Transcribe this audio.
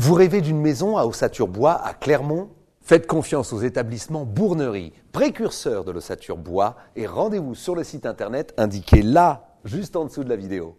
Vous rêvez d'une maison à Ossature-Bois, à Clermont Faites confiance aux établissements Bournerie, précurseurs de l'ossature bois, et rendez-vous sur le site internet indiqué là, juste en dessous de la vidéo.